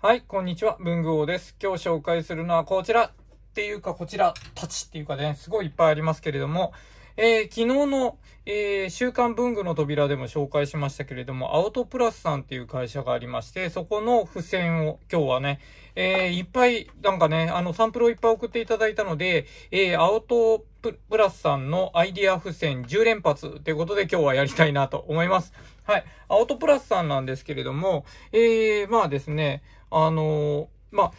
はい、こんにちは、文具王です。今日紹介するのはこちらっていうか、こちらたちっていうかね、すごいいっぱいありますけれども、えー、昨日の、えー、週刊文具の扉でも紹介しましたけれども、アウトプラスさんっていう会社がありまして、そこの付箋を今日はね、えー、いっぱい、なんかね、あの、サンプルをいっぱい送っていただいたので、えー、アウトプラスさんのアイディア付箋10連発ということで今日はやりたいなと思います。はい。アウトプラスさんなんですけれども、えー、まあですね、あのまあ、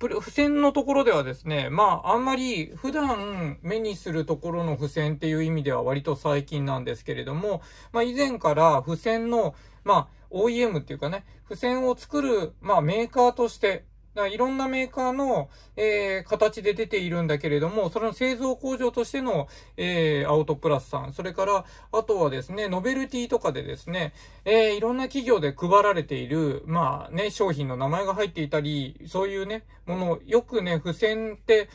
付箋のところではですね、まあ、あんまり普段目にするところの付箋っていう意味では割と最近なんですけれども、まあ、以前から付箋の、まあ、OEM っていうかね、付箋を作る、まあ、メーカーとして、いろんなメーカーの、えー、形で出ているんだけれども、それの製造工場としての、えー、アウトプラスさん、それから、あとはですね、ノベルティとかでですね、えー、いろんな企業で配られている、まあね、商品の名前が入っていたり、そういうね、もの、よくね、付箋って、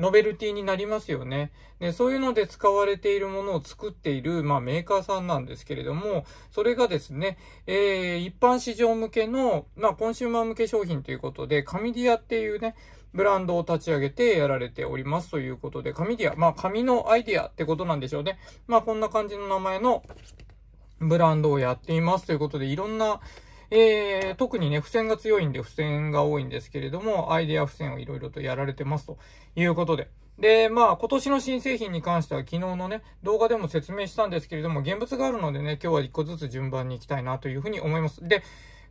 ノベルティになりますよね。で、そういうので使われているものを作っている、まあ、メーカーさんなんですけれども、それがですね、えー、一般市場向けの、まあ、コンシューマー向け商品ということで、カミディアっていうね、ブランドを立ち上げてやられておりますということで、ミディア、まあ紙のアイディアってことなんでしょうね。まあこんな感じの名前のブランドをやっていますということで、いろんなえー、特にね、付箋が強いんで、付箋が多いんですけれども、アイデア付箋をいろいろとやられてますということで。で、まあ、今年の新製品に関しては昨日のね、動画でも説明したんですけれども、現物があるのでね、今日は一個ずつ順番に行きたいなというふうに思います。で、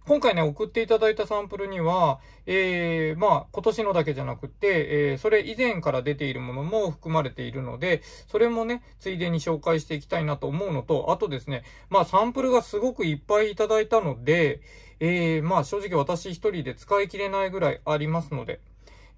今回ね、送っていただいたサンプルには、えー、まあ、今年のだけじゃなくて、えー、それ以前から出ているものも含まれているので、それもね、ついでに紹介していきたいなと思うのと、あとですね、まあ、サンプルがすごくいっぱいいただいたので、えー、まあ、正直私一人で使い切れないぐらいありますので、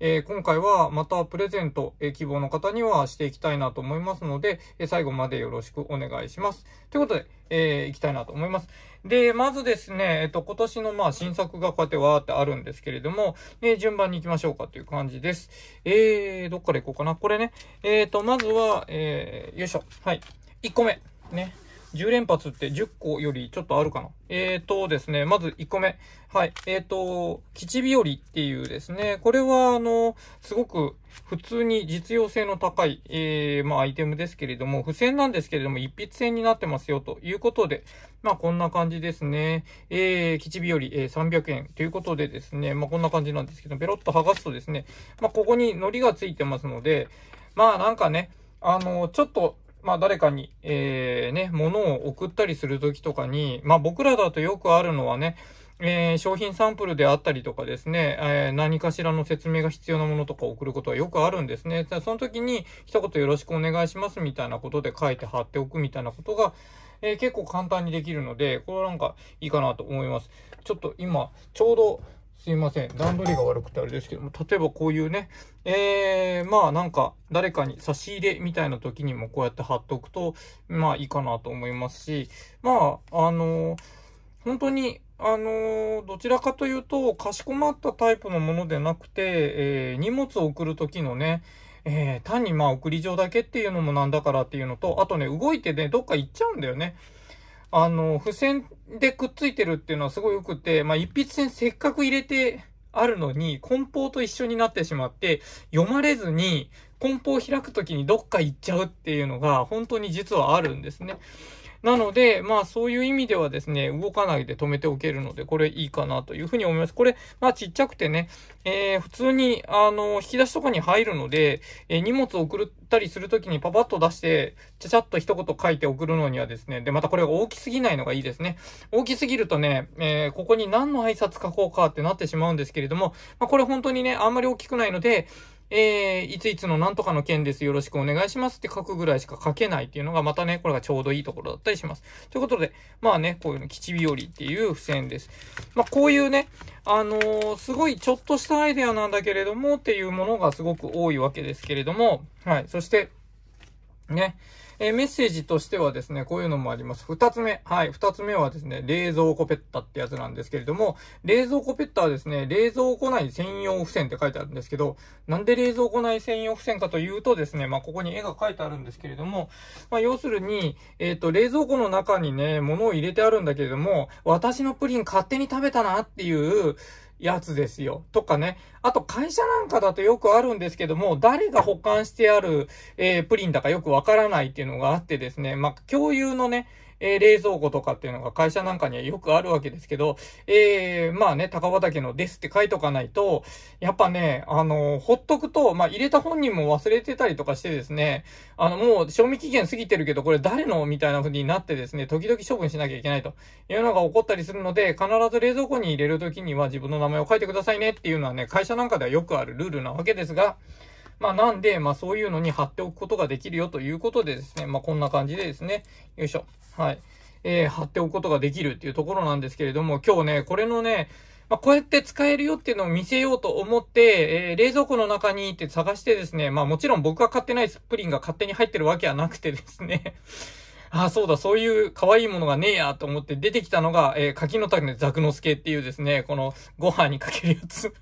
え今回はまたプレゼント、え希望の方にはしていきたいなと思いますので、え最後までよろしくお願いします。ということで、えー、いきたいなと思います。で、まずですね、えっと、今年のまあ新作がこうやってわーってあるんですけれども、ね、順番に行きましょうかという感じです。えー、どっから行こうかな。これね、えっ、ー、と、まずは、えー、よいしょ。はい。1個目。ね。10連発って10個よりちょっとあるかな。えっ、ー、とですね、まず1個目。はい。えー、と、吉日和っていうですね、これは、あの、すごく普通に実用性の高い、えー、まあ、アイテムですけれども、付箋なんですけれども、一筆線になってますよということで、まあ、こんな感じですね。えー、吉日和、えー、300円ということでですね、まあ、こんな感じなんですけど、ベロッと剥がすとですね、まあ、ここに糊がついてますので、まあ、なんかね、あの、ちょっと、まあ誰かに、えー、ね、物を送ったりするときとかに、まあ僕らだとよくあるのはね、えー、商品サンプルであったりとかですね、えー、何かしらの説明が必要なものとか送ることはよくあるんですね。その時に一言よろしくお願いしますみたいなことで書いて貼っておくみたいなことが、えー、結構簡単にできるので、これはなんかいいかなと思います。ちょっと今、ちょうどすいません。段取りが悪くてあれですけども、例えばこういうね、えー、まあなんか、誰かに差し入れみたいな時にもこうやって貼っておくと、まあいいかなと思いますし、まあ、あのー、本当に、あのー、どちらかというと、かしこまったタイプのものでなくて、えー、荷物を送る時のね、えー、単にまあ送り状だけっていうのもなんだからっていうのと、あとね、動いてね、どっか行っちゃうんだよね。あの、付箋でくっついてるっていうのはすごい良くて、まあ、一筆線せっかく入れてあるのに、梱包と一緒になってしまって、読まれずに、梱包を開くときにどっか行っちゃうっていうのが、本当に実はあるんですね。なので、まあそういう意味ではですね、動かないで止めておけるので、これいいかなというふうに思います。これ、まあちっちゃくてね、えー、普通に、あの、引き出しとかに入るので、えー、荷物を送ったりするときにパパッと出して、ちゃちゃっと一言書いて送るのにはですね、で、またこれが大きすぎないのがいいですね。大きすぎるとね、えー、ここに何の挨拶書こうかってなってしまうんですけれども、まあこれ本当にね、あんまり大きくないので、えー、いついつのなんとかの件です。よろしくお願いしますって書くぐらいしか書けないっていうのが、またね、これがちょうどいいところだったりします。ということで、まあね、こういうの、吉日和っていう付箋です。まあ、こういうね、あのー、すごいちょっとしたアイデアなんだけれども、っていうものがすごく多いわけですけれども、はい。そして、ね、えメッセージとしてはですね、こういうのもあります。二つ目。はい。二つ目はですね、冷蔵庫ペッタってやつなんですけれども、冷蔵庫ペッタはですね、冷蔵庫内専用付箋って書いてあるんですけど、なんで冷蔵庫内専用付箋かというとですね、まあ、ここに絵が書いてあるんですけれども、まあ、要するに、えっ、ー、と、冷蔵庫の中にね、物を入れてあるんだけれども、私のプリン勝手に食べたなっていう、やつですよ。とかね。あと会社なんかだとよくあるんですけども、誰が保管してある、えー、プリンだかよくわからないっていうのがあってですね。まあ、共有のね、えー、冷蔵庫とかっていうのが会社なんかにはよくあるわけですけど、えー、まあね、高畑のですって書いとかないと、やっぱね、あのほっとくと、まあ入れた本人も忘れてたりとかしてですね、あの、もう賞味期限過ぎてるけど、これ誰のみたいな風になってですね、時々処分しなきゃいけないというのが起こったりするので、必ず冷蔵庫に入れる時には自分の名前を書いてくださいねっていうのはね、会社なんかではよくあるルールなわけですが、まあ、なんで、まあ、そういうのに貼っておくことができるよということでですね、まあ、こんな感じでですね、よいしょ。はい。えー、貼っておくことができるっていうところなんですけれども、今日ね、これのね、まあ、こうやって使えるよっていうのを見せようと思って、えー、冷蔵庫の中にって探してですね、まあもちろん僕が買ってないスプリンが勝手に入ってるわけはなくてですね ああ、そうだ、そういう可愛いものがねえやと思って出てきたのが、えー、柿の種ザクノスケっていうですね、このご飯にかけるやつ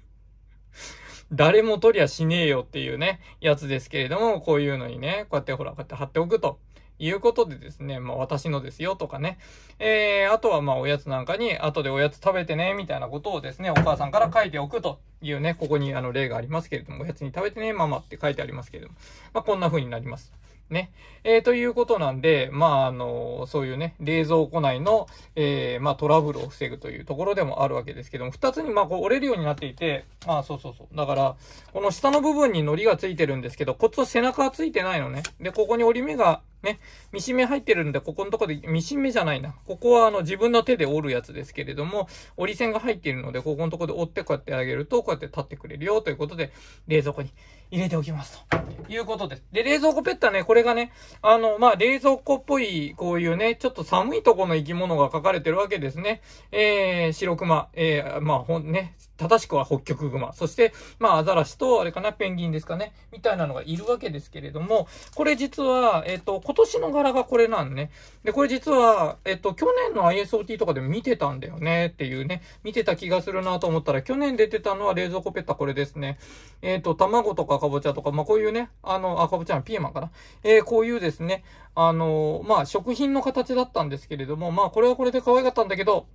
誰も取りゃしねえよっていうね、やつですけれども、こういうのにね、こうやってほら、こうやって貼っておくと。いうことでですね、まあ私のですよとかね。えー、あとはまあおやつなんかに、後でおやつ食べてね、みたいなことをですね、お母さんから書いておくというね、ここにあの例がありますけれども、おやつに食べてね、ママって書いてありますけれども、まあこんな風になります。ね。えー、ということなんで、まあ、あの、そういうね、冷蔵庫内の、えー、まあ、トラブルを防ぐというところでもあるわけですけども、二つに、まあ、こう折れるようになっていて、あ、そうそうそう。だから、この下の部分に糊がついてるんですけど、こっちは背中はついてないのね。で、ここに折り目がね、ミシン目入ってるんで、ここのとこで、ミシン目じゃないな。ここはあの自分の手で折るやつですけれども、折り線が入っているので、ここのとこで折ってこうやってあげると、こうやって立ってくれるよということで、冷蔵庫に入れておきますということです。で、冷蔵庫ペッタね、これがね、あの、まあ、冷蔵庫っぽい、こういうね、ちょっと寒いとこの生き物が書かれてるわけですね。えー、白熊、えー、まあ、ほんね、正しくは北極熊、そして、まあ、アザラシと、あれかな、ペンギンですかね、みたいなのがいるわけですけれども、これ実は、えっ、ー、と、今年の柄がこれなんね。で、これ実は、えっと、去年の ISOT とかで見てたんだよねっていうね、見てた気がするなと思ったら、去年出てたのは冷蔵庫ペッタこれですね。えっと、卵とかかぼちゃとか、まあ、こういうね、あの、あ、かぼちゃのピーマンかな。えー、こういうですね、あの、まあ、食品の形だったんですけれども、まあ、これはこれで可愛かったんだけど、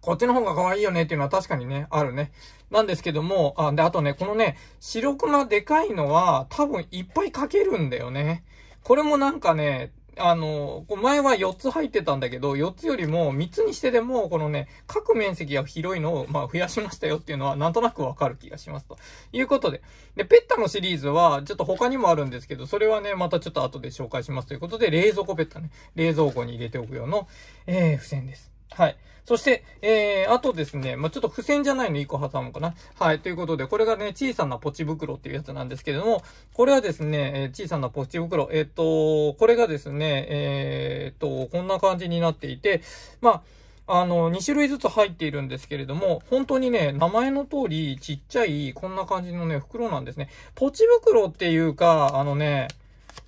こっちの方が可愛いよねっていうのは確かにね、あるね。なんですけども、あ、で、あとね、このね、白熊でかいのは、多分いっぱいかけるんだよね。これもなんかね、あの、前は4つ入ってたんだけど、4つよりも3つにしてでも、このね、各面積が広いのを、まあ、増やしましたよっていうのは、なんとなくわかる気がします。ということで。で、ペッタのシリーズは、ちょっと他にもあるんですけど、それはね、またちょっと後で紹介しますということで、冷蔵庫ペッタね。冷蔵庫に入れておくうの、えー、付箋です。はい。そして、えー、あとですね、まあ、ちょっと付箋じゃないの1個挟むかな。はい、ということで、これがね、小さなポチ袋っていうやつなんですけれども、これはですね、え小さなポチ袋、えっ、と、これがですね、えっ、ー、と、こんな感じになっていて、まあ、あの、2種類ずつ入っているんですけれども、本当にね、名前の通り、ちっちゃい、こんな感じのね、袋なんですね。ポチ袋っていうか、あのね、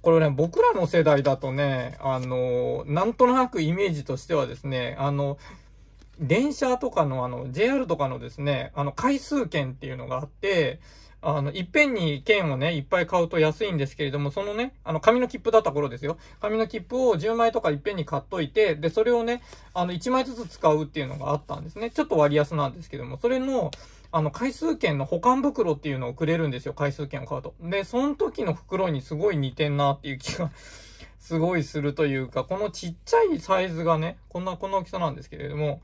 これね、僕らの世代だとね、あの、なんとなくイメージとしてはですね、あの、電車とかの、あの、JR とかのですね、あの、回数券っていうのがあって、あの、いっぺんに券をね、いっぱい買うと安いんですけれども、そのね、あの、紙の切符だった頃ですよ。紙の切符を10枚とかいっぺんに買っといて、で、それをね、あの、1枚ずつ使うっていうのがあったんですね。ちょっと割安なんですけども、それの、あの、回数券の保管袋っていうのをくれるんですよ。回数券を買うと。で、その時の袋にすごい似てんなっていう気がすごいするというか、このちっちゃいサイズがね、こんな、こんな大きさなんですけれども、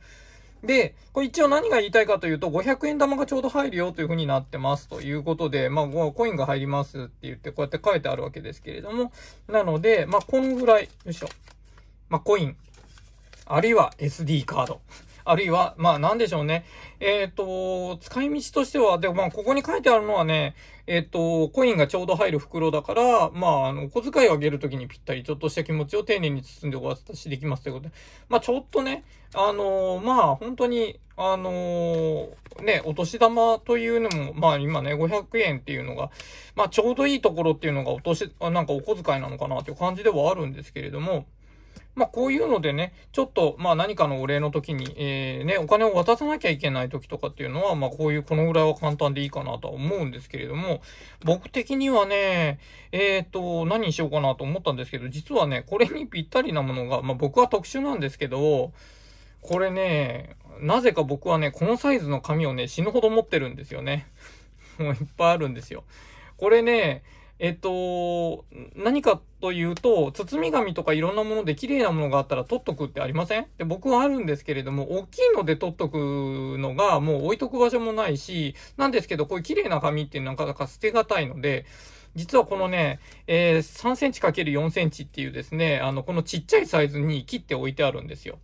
で、これ一応何が言いたいかというと、500円玉がちょうど入るよというふうになってますということで、まあ、コインが入りますって言って、こうやって書いてあるわけですけれども、なので、まあ、こんぐらい、よいしょ。まあ、コイン、あるいは SD カード。あるいは、まあ、なんでしょうね。えっ、ー、と、使い道としては、でもまあ、ここに書いてあるのはね、えっ、ー、と、コインがちょうど入る袋だから、まあ、あの、お小遣いをあげるときにぴったり、ちょっとした気持ちを丁寧に包んでお渡しできますということで、まあ、ちょっとね、あのー、まあ、本当に、あのね、お年玉というのも、まあ、今ね、500円っていうのが、まあ、ちょうどいいところっていうのが、お年、なんかお小遣いなのかなっていう感じではあるんですけれども、まあ、こういうのでね、ちょっと、まあ、何かのお礼の時に、えー、ね、お金を渡さなきゃいけない時とかっていうのは、まあ、こういう、このぐらいは簡単でいいかなとは思うんですけれども、僕的にはね、えっ、ー、と、何にしようかなと思ったんですけど、実はね、これにぴったりなものが、まあ、僕は特殊なんですけど、これね、なぜか僕はね、このサイズの紙をね、死ぬほど持ってるんですよね。もういっぱいあるんですよ。これね、えっと、何かというと、包み紙とかいろんなもので綺麗なものがあったら取っとくってありませんで僕はあるんですけれども、大きいので取っとくのがもう置いとく場所もないし、なんですけど、こういう綺麗な紙ってなかなか捨てがたいので、実はこのね、えー、3センチ ×4 センチっていうですね、あの、このちっちゃいサイズに切って置いてあるんですよ。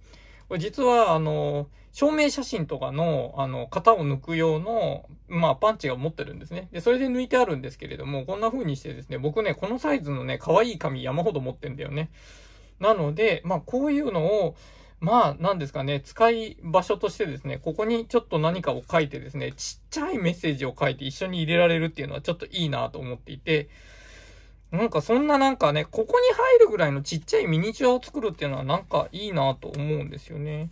これ実は、あの、証明写真とかの、あの、型を抜く用の、まあ、パンチが持ってるんですね。で、それで抜いてあるんですけれども、こんな風にしてですね、僕ね、このサイズのね、可愛い紙山ほど持ってんだよね。なので、まあ、こういうのを、まあ、なんですかね、使い場所としてですね、ここにちょっと何かを書いてですね、ちっちゃいメッセージを書いて一緒に入れられるっていうのはちょっといいなと思っていて、なんかそんななんかね、ここに入るぐらいのちっちゃいミニチュアを作るっていうのはなんかいいなと思うんですよね。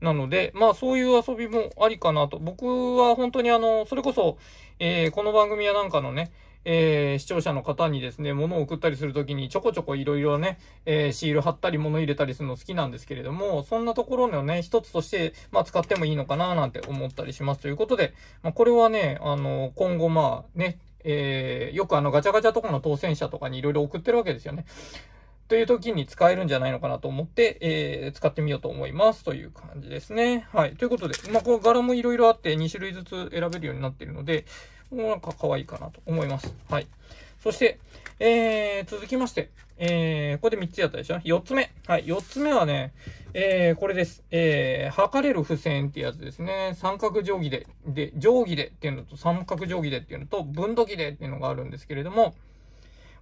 なので、まあそういう遊びもありかなと。僕は本当にあの、それこそ、えー、この番組やなんかのね、えー、視聴者の方にですね、物を送ったりするときにちょこちょこいろいろね、えー、シール貼ったり物入れたりするの好きなんですけれども、そんなところのね、一つとして、まあ、使ってもいいのかななんて思ったりしますということで、まあ、これはね、あの、今後まあね、えー、よくあのガチャガチャとかの当選者とかにいろいろ送ってるわけですよね。という時に使えるんじゃないのかなと思って、えー、使ってみようと思いますという感じですね。はい。ということで、まあ、この柄もいろいろあって2種類ずつ選べるようになっているので、もうなんか可愛いかなと思います。はい。そして、えー、続きまして、えー、これで3つやったでしょ ?4 つ目。はい、4つ目はね、えー、これです。えー、測れる付箋ってやつですね。三角定規で、で、定規でっていうのと、三角定規でっていうのと、分度器でっていうのがあるんですけれども、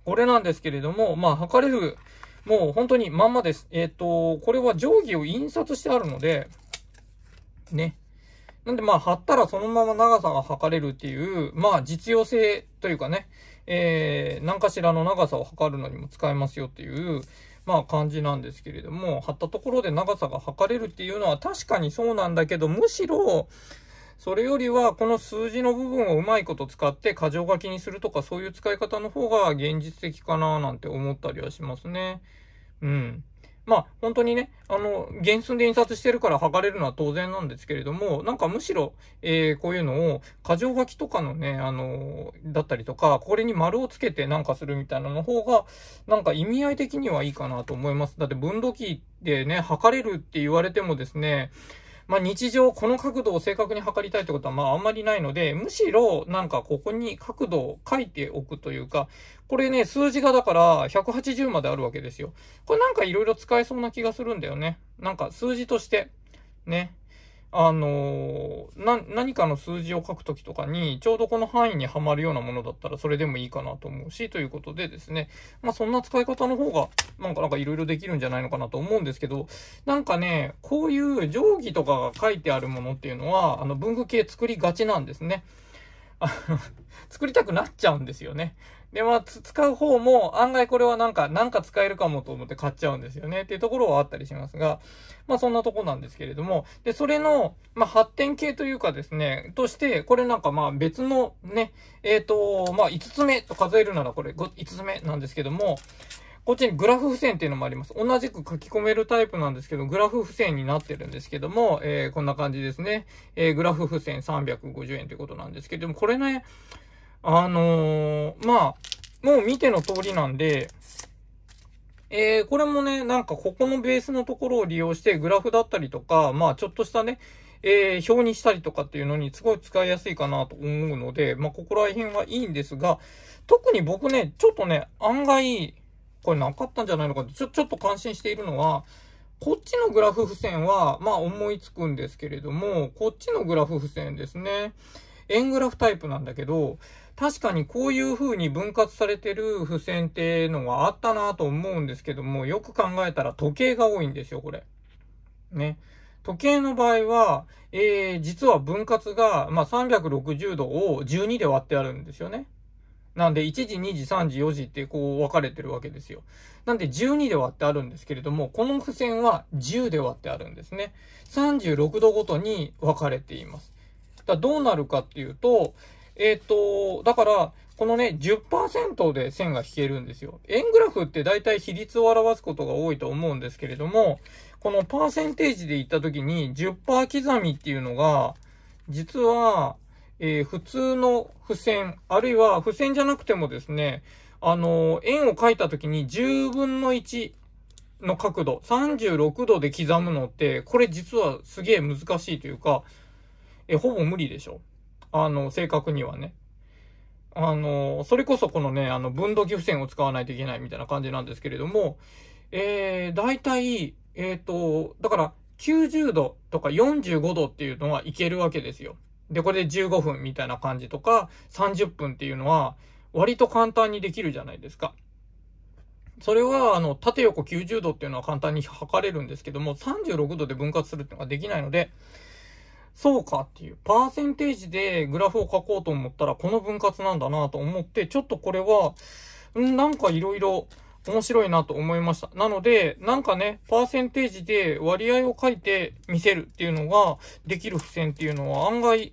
これなんですけれども、まあ、測れる、もう本当にまんまです。えっ、ー、と、これは定規を印刷してあるので、ね、なんでまあ貼ったらそのまま長さが測れるっていう、まあ実用性というかね、えー、何かしらの長さを測るのにも使えますよっていう、まあ感じなんですけれども、貼ったところで長さが測れるっていうのは確かにそうなんだけど、むしろ、それよりは、この数字の部分をうまいこと使って箇条書きにするとか、そういう使い方の方が現実的かななんて思ったりはしますね。うん。まあ、本当にね、あの、原寸で印刷してるから剥がれるのは当然なんですけれども、なんかむしろ、えー、こういうのを、過剰書きとかのね、あのー、だったりとか、これに丸をつけてなんかするみたいなの方が、なんか意味合い的にはいいかなと思います。だって分度器でね、測れるって言われてもですね、まあ、日常この角度を正確に測りたいってことはまああんまりないので、むしろなんかここに角度を書いておくというか、これね、数字がだから180まであるわけですよ。これなんか色々使えそうな気がするんだよね。なんか数字として。ね。あのー、何かの数字を書くときとかに、ちょうどこの範囲にはまるようなものだったら、それでもいいかなと思うし、ということでですね、まあ、そんな使い方の方が、なんか、なんかいろいろできるんじゃないのかなと思うんですけど、なんかね、こういう定規とかが書いてあるものっていうのは、あの、文具系作りがちなんですね。作りたくなっちゃうんですよね。で、まあ、使う方も案外これはなんか、なんか使えるかもと思って買っちゃうんですよねっていうところはあったりしますが、まあそんなとこなんですけれども、で、それの、まあ発展系というかですね、として、これなんかまあ別のね、えっ、ー、と、まあ5つ目と数えるならこれ 5, つ目なんですけども、こっちにグラフ付箋っていうのもあります。同じく書き込めるタイプなんですけど、グラフ付箋になってるんですけども、えー、こんな感じですね。えー、グラフ付箋350円ということなんですけども、これね、あのー、まあ、もう見ての通りなんで、えー、これもね、なんかここのベースのところを利用してグラフだったりとか、まあちょっとしたね、えー、表にしたりとかっていうのにすごい使いやすいかなと思うので、まあここら辺はいいんですが、特に僕ね、ちょっとね、案外、これなかったんじゃないのかって、ちょ、ちょっと感心しているのは、こっちのグラフ付箋は、まあ思いつくんですけれども、こっちのグラフ付箋ですね。円グラフタイプなんだけど、確かにこういう風に分割されてる付箋っていうのがあったなと思うんですけども、よく考えたら時計が多いんですよ、これ。ね。時計の場合は、えー、実は分割が、まあ、360度を12で割ってあるんですよね。なんで、1時、2時、3時、4時ってこう分かれてるわけですよ。なんで、12で割ってあるんですけれども、この付箋は10で割ってあるんですね。36度ごとに分かれています。だどうなるかっていうと、えっ、と、だから、このね、10%で線が引けるんですよ。円グラフって大体比率を表すことが多いと思うんですけれども、このパーセンテージで言った時に10%刻みっていうのが、実は、えー、普通の付箋、あるいは付箋じゃなくてもですね、あのー、円を描いた時に10分の1の角度、36度で刻むのって、これ実はすげえ難しいというか、えー、ほぼ無理でしょ。あの、正確にはね。あの、それこそこのね、あの、分度器付箋を使わないといけないみたいな感じなんですけれども、えー、大体、えっ、ー、と、だから、90度とか45度っていうのはいけるわけですよ。で、これで15分みたいな感じとか、30分っていうのは、割と簡単にできるじゃないですか。それは、あの、縦横90度っていうのは簡単に測れるんですけども、36度で分割するっていうのができないので、そうかっていう、パーセンテージでグラフを書こうと思ったら、この分割なんだなと思って、ちょっとこれは、なんかいろいろ面白いなと思いました。なので、なんかね、パーセンテージで割合を書いて見せるっていうのができる付箋っていうのは案外、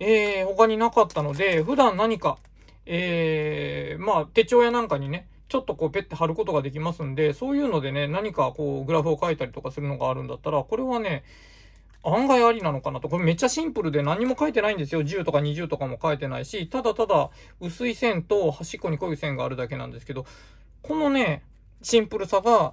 えー、他になかったので、普段何か、えー、まあ手帳やなんかにね、ちょっとこうペッて貼ることができますんで、そういうのでね、何かこうグラフを書いたりとかするのがあるんだったら、これはね、案外ありなのかなと。これめっちゃシンプルで何も書いてないんですよ。10とか20とかも書いてないし、ただただ薄い線と端っこに濃い線があるだけなんですけど、このね、シンプルさが、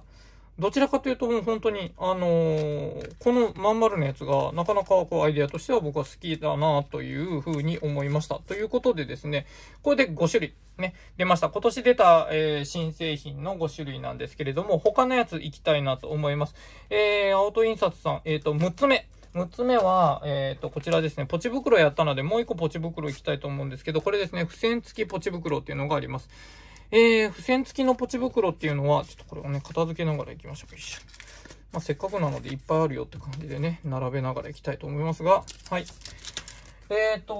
どちらかというともう本当に、あのー、このまん丸のやつが、なかなかこうアイデアとしては僕は好きだなというふうに思いました。ということでですね、これで5種類ね、出ました。今年出た、えー、新製品の5種類なんですけれども、他のやついきたいなと思います。えー、アウト印刷さん、えっ、ー、と、6つ目。6つ目は、えっ、ー、と、こちらですね、ポチ袋やったので、もう1個ポチ袋いきたいと思うんですけど、これですね、付箋付きポチ袋っていうのがあります。えー、付箋付きのポチ袋っていうのは、ちょっとこれをね、片付けながら行きましょう。よいしょ。まあ、せっかくなのでいっぱいあるよって感じでね、並べながらいきたいと思いますが、はい。えっ、ー、と、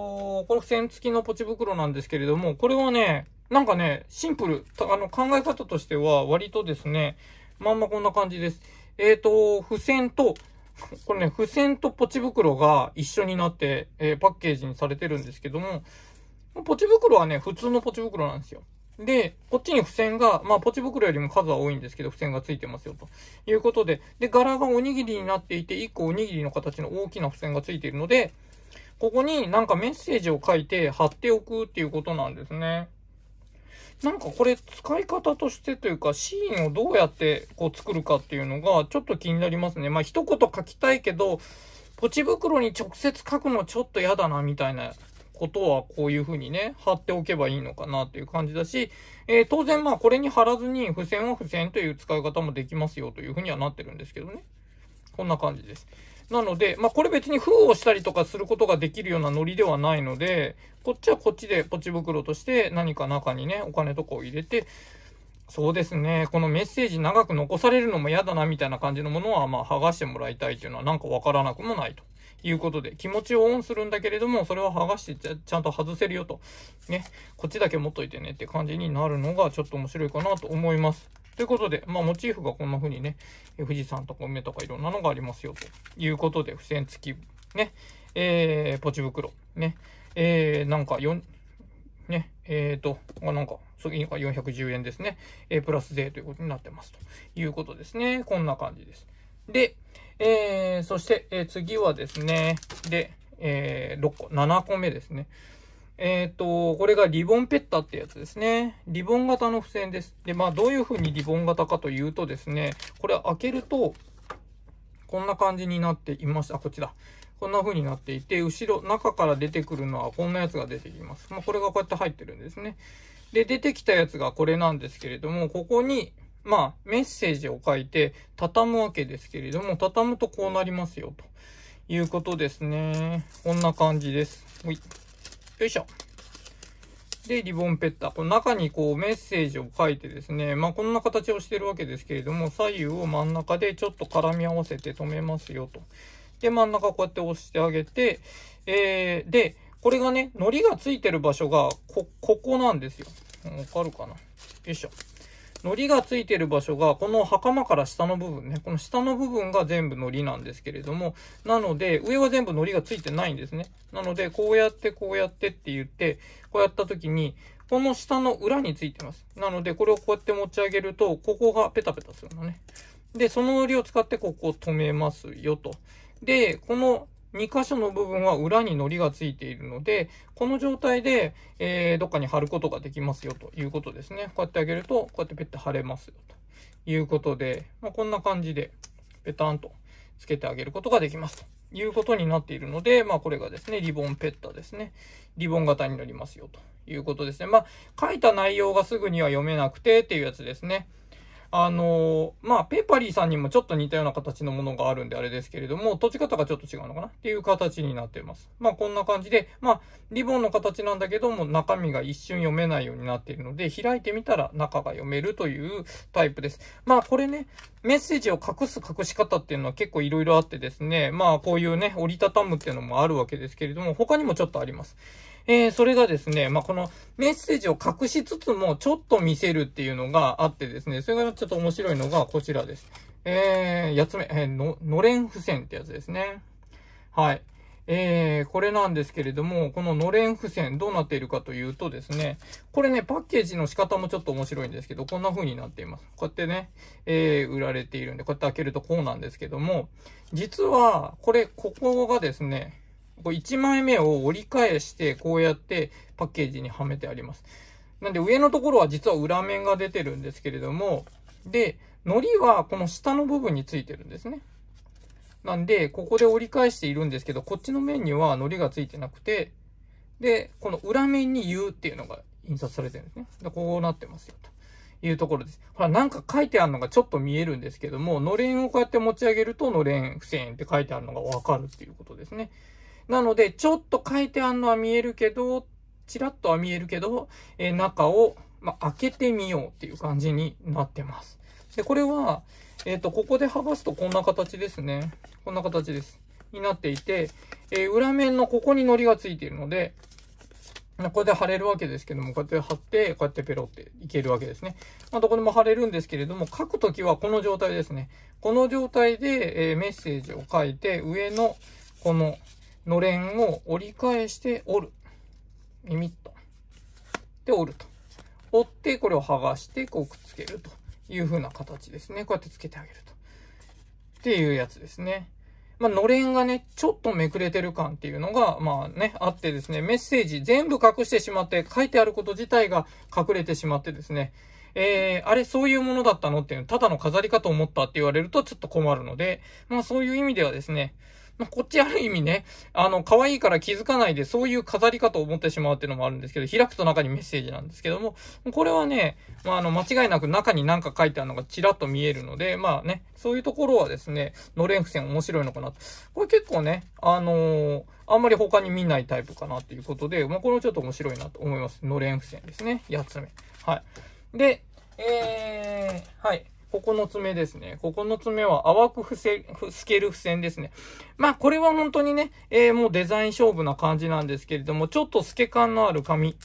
これ付箋付きのポチ袋なんですけれども、これはね、なんかね、シンプル。あの、考え方としては、割とですね、まんまこんな感じです。えっ、ー、と、付箋と、これね、付箋とポチ袋が一緒になって、えー、パッケージにされてるんですけども、ポチ袋はね、普通のポチ袋なんですよ。で、こっちに付箋が、まあ、ポチ袋よりも数は多いんですけど、付箋が付いてますよ、ということで。で、柄がおにぎりになっていて、1個おにぎりの形の大きな付箋が付いているので、ここになんかメッセージを書いて貼っておくっていうことなんですね。なんかこれ使い方としてというか、シーンをどうやってこう作るかっていうのがちょっと気になりますね。まあ一言書きたいけど、ポチ袋に直接書くのちょっと嫌だなみたいなことはこういうふうにね、貼っておけばいいのかなっていう感じだし、えー、当然まあこれに貼らずに付箋は付箋という使い方もできますよというふうにはなってるんですけどね。こんな感じです。なので、まあ、これ別に封をしたりとかすることができるようなノリではないので、こっちはこっちでポチ袋として何か中にね、お金とかを入れて、そうですね。このメッセージ長く残されるのも嫌だなみたいな感じのものは、まあ、剥がしてもらいたいというのはなんかわからなくもないということで、気持ちをオンするんだけれども、それは剥がしてちゃちゃんと外せるよと。ね。こっちだけ持っといてねって感じになるのがちょっと面白いかなと思います。ということで、まあ、モチーフがこんな風にね、富士山とか梅とかいろんなのがありますよ、ということで、付箋付き、ね、えー、ポチ袋、ね、えー、なんか4、ね、えっ、ー、と、なんか、次が410円ですね。えー、プラス税ということになってますということですね。こんな感じです。で、えー、そして、えー、次はですね、で、えー、6個、7個目ですね。えっ、ー、と、これがリボンペッタってやつですね。リボン型の付箋です。で、まあ、どういう風にリボン型かというとですね、これ開けると、こんな感じになっていました。あ、こっちだ。こんな風になっていて、後ろ、中から出てくるのはこんなやつが出てきます。まあ、これがこうやって入ってるんですね。で、出てきたやつがこれなんですけれども、ここに、まあ、メッセージを書いて、畳むわけですけれども、畳むとこうなりますよ、ということですね。こんな感じです。い。よいしょ。で、リボンペッタ。この中にこうメッセージを書いてですね、まあこんな形をしてるわけですけれども、左右を真ん中でちょっと絡み合わせて止めますよと。で、真ん中こうやって押してあげて、えー、で、これがね、糊がついてる場所が、こ、ここなんですよ。わかるかなよいしょ。糊がついてる場所が、この袴から下の部分ね、この下の部分が全部糊なんですけれども、なので、上は全部糊がついてないんですね。なので、こうやってこうやってって言って、こうやった時に、この下の裏についてます。なので、これをこうやって持ち上げると、ここがペタペタするのね。で、その糊を使ってここを止めますよと。で、この2箇所の部分は裏に糊がついているので、この状態で、えー、どっかに貼ることができますよということですね。こうやってあげると、こうやってペッて貼れますよということで、まあ、こんな感じでペタンとつけてあげることができますということになっているので、まあこれがですね、リボンペッタですね。リボン型になりますよということですね。まあ書いた内容がすぐには読めなくてっていうやつですね。あのまあ、ペーパリーさんにもちょっと似たような形のものがあるんであれですけれども、閉じ方がちょっと違うのかなっていう形になってます。まあ、こんな感じで、まあ、リボンの形なんだけども、中身が一瞬読めないようになっているので、開いてみたら中が読めるというタイプです。まあ、これね、メッセージを隠す隠し方っていうのは結構いろいろあってですね、まあ、こういうね、折りたたむっていうのもあるわけですけれども、他にもちょっとあります。えー、それがですね、まあ、このメッセージを隠しつつもちょっと見せるっていうのがあってですね、それがちょっと面白いのがこちらです。えー、やつめ、えー、の、のれん付箋ってやつですね。はい。えー、これなんですけれども、こののれん付箋どうなっているかというとですね、これね、パッケージの仕方もちょっと面白いんですけど、こんな風になっています。こうやってね、えー、売られているんで、こうやって開けるとこうなんですけども、実は、これ、ここがですね、これ1枚目を折り返して、こうやってパッケージにはめてあります。なんで上のところは実は裏面が出てるんですけれども、で、糊はこの下の部分についてるんですね。なんで、ここで折り返しているんですけど、こっちの面には糊がついてなくて、で、この裏面に U っていうのが印刷されてるんですね。で、こうなってますよ、というところです。ほら、なんか書いてあるのがちょっと見えるんですけども、のれんをこうやって持ち上げると、のれん不正って書いてあるのがわかるっていうことですね。なので、ちょっと書いてあるのは見えるけど、ちらっとは見えるけど、えー、中を、ま開けてみようっていう感じになってます。で、これは、えっ、ー、と、ここで剥がすとこんな形ですね。こんな形です。になっていて、えー、裏面のここに糊がついているので、これで貼れるわけですけども、こうやって貼って、こうやってペロっていけるわけですね。まあ、どこでも貼れるんですけれども、書くときはこの状態ですね。この状態で、えメッセージを書いて、上のこののれんを折り返して折る。ミミッと。で、折ると。折って、これを剥がして、こうくっつけるという風な形ですね。こうやってつけてあげると。っていうやつですね。まあ、のれんがね、ちょっとめくれてる感っていうのが、まあね、あってですね、メッセージ全部隠してしまって、書いてあること自体が隠れてしまってですね、えー、あれそういうものだったのっていう、ただの飾りかと思ったって言われるとちょっと困るので、まあそういう意味ではですね、まあ、こっちある意味ね、あの、可愛いから気づかないで、そういう飾りかと思ってしまうっていうのもあるんですけど、開くと中にメッセージなんですけども、これはね、まあ、あの、間違いなく中に何か書いてあるのがちらっと見えるので、まあね、そういうところはですね、のれん付箋面白いのかなと。これ結構ね、あのー、あんまり他に見ないタイプかなっていうことで、まあ、これもちょっと面白いなと思います。のれん付箋ですね。8つ目。はい。で、えー、はい。9つ目ですね。9つ目は淡く伏せ、透ける付箋ですね。まあ、これは本当にね、えー、もうデザイン勝負な感じなんですけれども、ちょっと透け感のある紙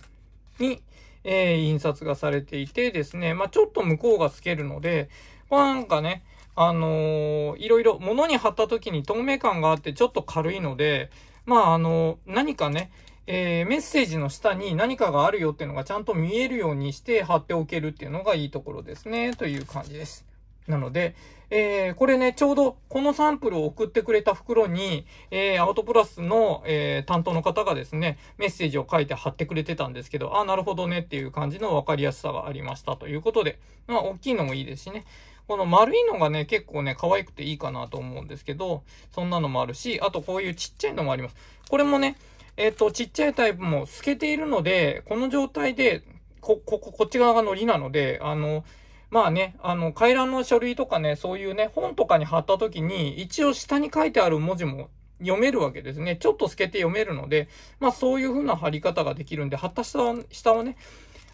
に、えー、印刷がされていてですね、まあ、ちょっと向こうが透けるので、なんかね、あのー、いろいろ物に貼った時に透明感があってちょっと軽いので、まあ、あのー、何かね、えー、メッセージの下に何かがあるよっていうのがちゃんと見えるようにして貼っておけるっていうのがいいところですね、という感じです。なので、えー、これね、ちょうどこのサンプルを送ってくれた袋に、えー、アウトプラスの、えー、担当の方がですね、メッセージを書いて貼ってくれてたんですけど、あ、なるほどねっていう感じの分かりやすさがありましたということで、まあ、大きいのもいいですしね。この丸いのがね、結構ね、可愛くていいかなと思うんですけど、そんなのもあるし、あとこういうちっちゃいのもあります。これもね、えっ、と、ちっちゃいタイプも透けているので、この状態で、こ、こ、こっち側がりなので、あの、まあね、あの、回覧の書類とかね、そういうね、本とかに貼った時に、一応下に書いてある文字も読めるわけですね。ちょっと透けて読めるので、まあそういう風な貼り方ができるんで、貼った下下をね、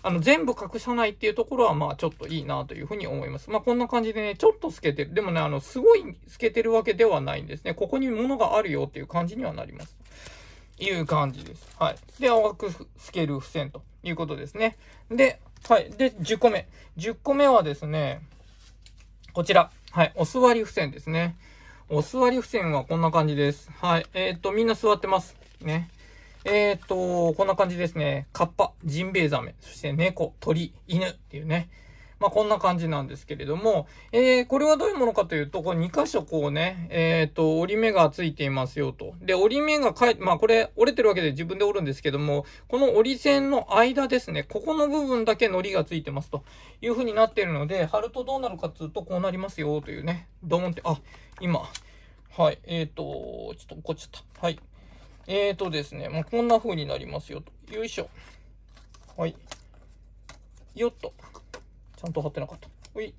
あの、全部隠さないっていうところは、まあ、ちょっといいなというふうに思います。まあ、こんな感じでね、ちょっと透けてる。でもね、あの、すごい透けてるわけではないんですね。ここに物があるよっていう感じにはなります。いう感じです。はい。で、青く透ける付箋ということですね。で、はい。で、10個目。10個目はですね、こちら。はい。お座り付箋ですね。お座り付箋はこんな感じです。はい。えっ、ー、と、みんな座ってます。ね。えっ、ー、と、こんな感じですね。カッパ、ジンベエザメ、そして猫、鳥、犬っていうね。まあ、こんな感じなんですけれども、えー、これはどういうものかというと、これ2箇所こうね、えっ、ー、と、折り目がついていますよと。で、折り目がかえ、まあ、これ折れてるわけで自分で折るんですけども、この折り線の間ですね、ここの部分だけ糊がついてますという風になっているので、貼るとどうなるかっつうと、こうなりますよというね、ドーンって、あ、今、はい、えっ、ー、と、ちょっと怒っちゃった。はい。えっ、ー、とですね、まあ、こんな風になりますよと。よいしょ。はい。よっと。ちゃんと貼ってなかった。ほい。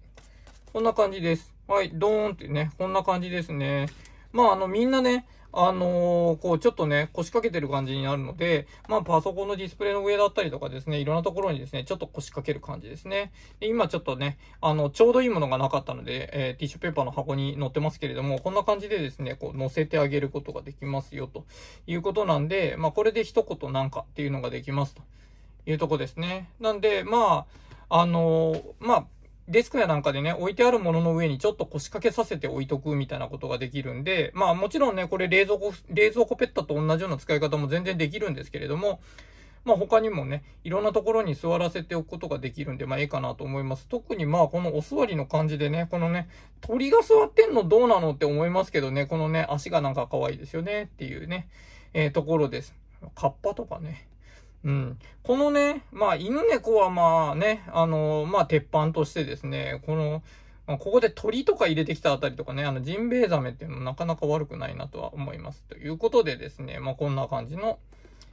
こんな感じです。はい、ドーンってね、こんな感じですね。まあ、あの、みんなね、あのー、こう、ちょっとね、腰掛けてる感じになるので、まあ、パソコンのディスプレイの上だったりとかですね、いろんなところにですね、ちょっと腰掛ける感じですね。で今ちょっとね、あの、ちょうどいいものがなかったので、えー、ティッシュペーパーの箱に載ってますけれども、こんな感じでですね、こう、載せてあげることができますよ、ということなんで、まあ、これで一言なんかっていうのができます、というとこですね。なんで、まあ、あのー、まあ、デスクやなんかでね、置いてあるものの上にちょっと腰掛けさせて置いとくみたいなことができるんで、まあもちろんね、これ冷蔵庫、冷蔵庫ペットと同じような使い方も全然できるんですけれども、まあ他にもね、いろんなところに座らせておくことができるんで、まあええかなと思います。特にまあこのお座りの感じでね、このね、鳥が座ってんのどうなのって思いますけどね、このね、足がなんか可愛いですよねっていうね、えー、ところです。カッパとかね。うん。このね、まあ、犬猫はまあね、あのー、まあ、鉄板としてですね、この、まあ、ここで鳥とか入れてきたあたりとかね、あの、ジンベエザメっていうのもなかなか悪くないなとは思います。ということでですね、まあ、こんな感じの、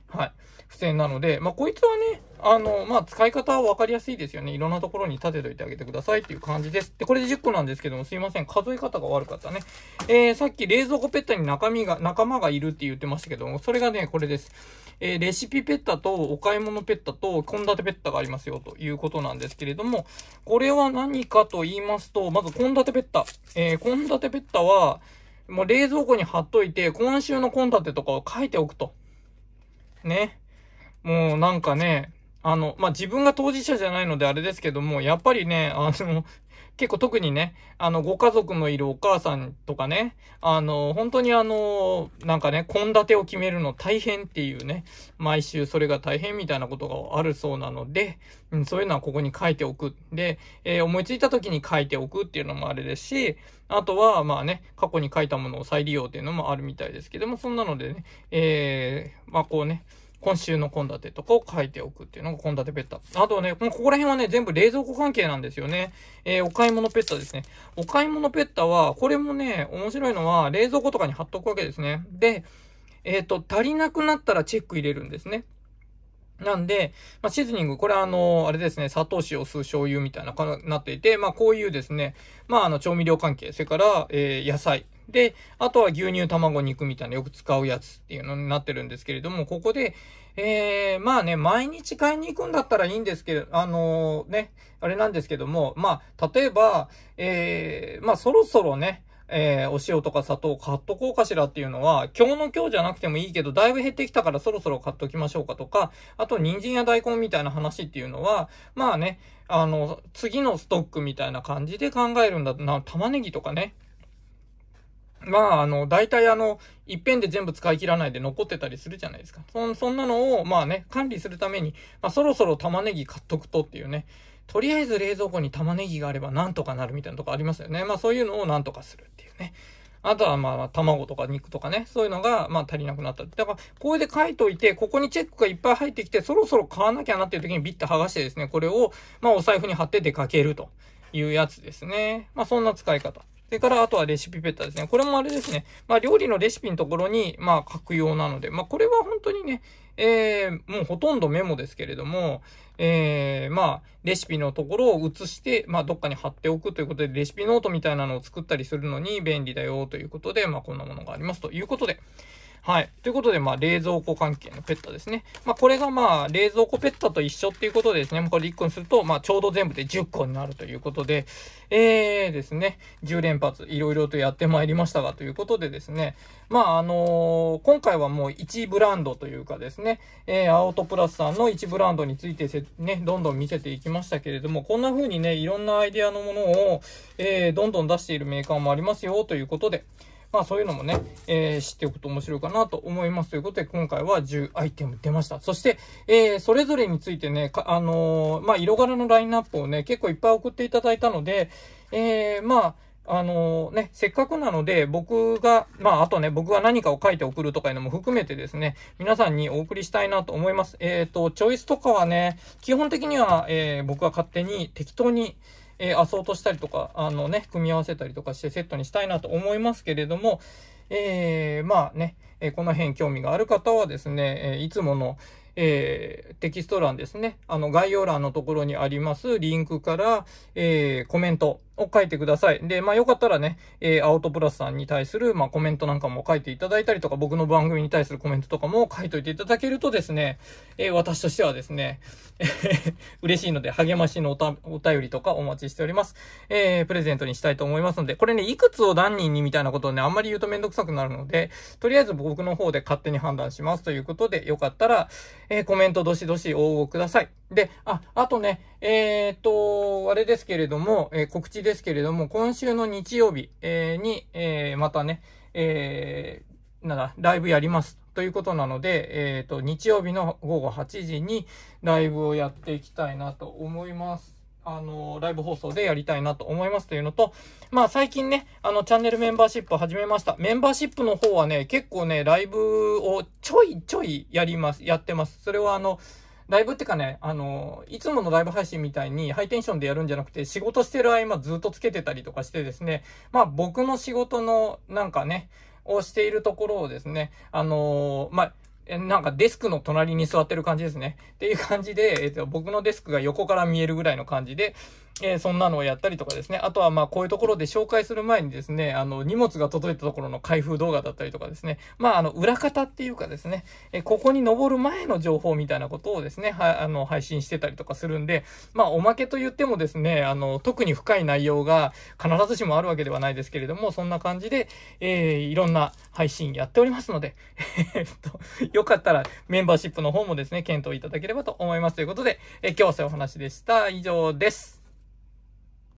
はい、付箋なので、まあ、こいつはね、あの、まあ、使い方は分かりやすいですよね。いろんなところに立てといてあげてくださいっていう感じです。で、これで10個なんですけども、すいません。数え方が悪かったね。えー、さっき冷蔵庫ペットに中身が、仲間がいるって言ってましたけども、それがね、これです。えー、レシピペッタとお買い物ペッタと献立ペッタがありますよということなんですけれども、これは何かと言いますと、まず献立ペッタ。え献立ペッタは、もう冷蔵庫に貼っといて、今週の献立とかを書いておくと。ね。もうなんかね、あの、まあ、自分が当事者じゃないのであれですけども、やっぱりね、あの、結構特にね、あの、ご家族のいるお母さんとかね、あの、本当にあの、なんかね、献立を決めるの大変っていうね、毎週それが大変みたいなことがあるそうなので、うん、そういうのはここに書いておく。で、えー、思いついた時に書いておくっていうのもあれですし、あとは、まあね、過去に書いたものを再利用っていうのもあるみたいですけども、そんなのでね、えー、まあこうね、今週の献立とかを書いておくっていうのが献立ペッタ。あとはね、ここら辺はね、全部冷蔵庫関係なんですよね。えー、お買い物ペッタですね。お買い物ペッタは、これもね、面白いのは、冷蔵庫とかに貼っとくわけですね。で、えっ、ー、と、足りなくなったらチェック入れるんですね。なんで、まあ、シーズニング、これはあの、あれですね、砂糖塩酢醤油みたいな、なっていて、まあこういうですね、まああの、調味料関係、それから、えー、野菜、で、あとは牛乳、卵、肉みたいなよく使うやつっていうのになってるんですけれども、ここで、えー、まあね、毎日買いに行くんだったらいいんですけど、あのー、ね、あれなんですけども、まあ、例えば、えー、まあそろそろね、えー、お塩とか砂糖買っとこうかしらっていうのは、今日の今日じゃなくてもいいけど、だいぶ減ってきたからそろそろ買っときましょうかとか、あと人参や大根みたいな話っていうのは、まあね、あの、次のストックみたいな感じで考えるんだな、玉ねぎとかね。まあ、あの、大体あの、いっぺんで全部使い切らないで残ってたりするじゃないですか。そそんなのを、まあね、管理するために、まあ、そろそろ玉ねぎ買っとくとっていうね、とりあえず冷蔵庫に玉ねぎがあればなんとかなるみたいなとこありますよね。まあそういうのをなんとかするっていうね。あとはまあ、卵とか肉とかね、そういうのがまあ足りなくなった。だから、これで書いといて、ここにチェックがいっぱい入ってきて、そろそろ買わなきゃなっていう時にビッて剥がしてですね、これをまあお財布に貼って出かけるというやつですね。まあそんな使い方。それから、あとはレシピペッタですね。これもあれですね。まあ、料理のレシピのところに、まあ、書くようなので、まあ、これは本当にね、えー、もうほとんどメモですけれども、えー、まあ、レシピのところを写して、まあ、どっかに貼っておくということで、レシピノートみたいなのを作ったりするのに便利だよということで、まあ、こんなものがありますということで、はい。ということで、まあ、冷蔵庫関係のペッタですね。まあ、これがまあ、冷蔵庫ペッタと一緒っていうことでですね、もうこれ1個にすると、まあ、ちょうど全部で10個になるということで、えーですね、10連発、いろいろとやってまいりましたが、ということでですね、まあ、あのー、今回はもう1ブランドというかですね、えー、アウトプラスさんの1ブランドについてせ、ね、どんどん見せていきましたけれども、こんな風にね、いろんなアイデアのものを、えー、どんどん出しているメーカーもありますよ、ということで、まあそういうのもね、えー、知っておくと面白いかなと思いますということで、今回は10アイテム出ました。そして、えー、それぞれについてね、あのー、まあ色柄のラインナップをね、結構いっぱい送っていただいたので、えー、まあ、あのね、せっかくなので、僕が、まあ、あとね、僕が何かを書いて送るとかいうのも含めてですね、皆さんにお送りしたいなと思います。えっ、ー、と、チョイスとかはね、基本的には、えー、僕は勝手に適当に、えー、アソートしたりとか、あのね、組み合わせたりとかしてセットにしたいなと思いますけれども、えー、まあね、えー、この辺興味がある方はですね、えいつもの、えー、テキスト欄ですね、あの概要欄のところにありますリンクから、えー、コメント、を書いてください。で、まあよかったらね、えー、アウトプラスさんに対する、まあコメントなんかも書いていただいたりとか、僕の番組に対するコメントとかも書いといていただけるとですね、えー、私としてはですね、えー、嬉しいので励ましのおたお便りとかお待ちしております。えー、プレゼントにしたいと思いますので、これね、いくつを何人にみたいなことをね、あんまり言うとめんどくさくなるので、とりあえず僕の方で勝手に判断しますということで、よかったら、えー、コメントどしどし応募ください。で、あ、あとね、えっ、と、あれですけれども、えー、告知ですけれども、今週の日曜日、えー、に、えー、またね、えー、なんだ、ライブやります。ということなので、えっ、ー、と、日曜日の午後8時にライブをやっていきたいなと思います。あの、ライブ放送でやりたいなと思いますというのと、まあ最近ね、あの、チャンネルメンバーシップ始めました。メンバーシップの方はね、結構ね、ライブをちょいちょいやります、やってます。それはあの、ライブってかね、あの、いつものライブ配信みたいにハイテンションでやるんじゃなくて、仕事してる合間ずっとつけてたりとかしてですね、まあ僕の仕事のなんかね、をしているところをですね、あのまあ、なんかデスクの隣に座ってる感じですね。っていう感じで、えっと、僕のデスクが横から見えるぐらいの感じで、えー、そんなのをやったりとかですね。あとはまあこういうところで紹介する前にですね、あの荷物が届いたところの開封動画だったりとかですね。まああの裏方っていうかですね、えー、ここに登る前の情報みたいなことをですね、はあの配信してたりとかするんで、まあおまけと言ってもですね、あの特に深い内容が必ずしもあるわけではないですけれども、そんな感じで、えー、いろんな配信やっておりますので、えっと、よかったらメンバーシップの方もですね、検討いただければと思いますということで、え今日はそういうお話でした。以上です。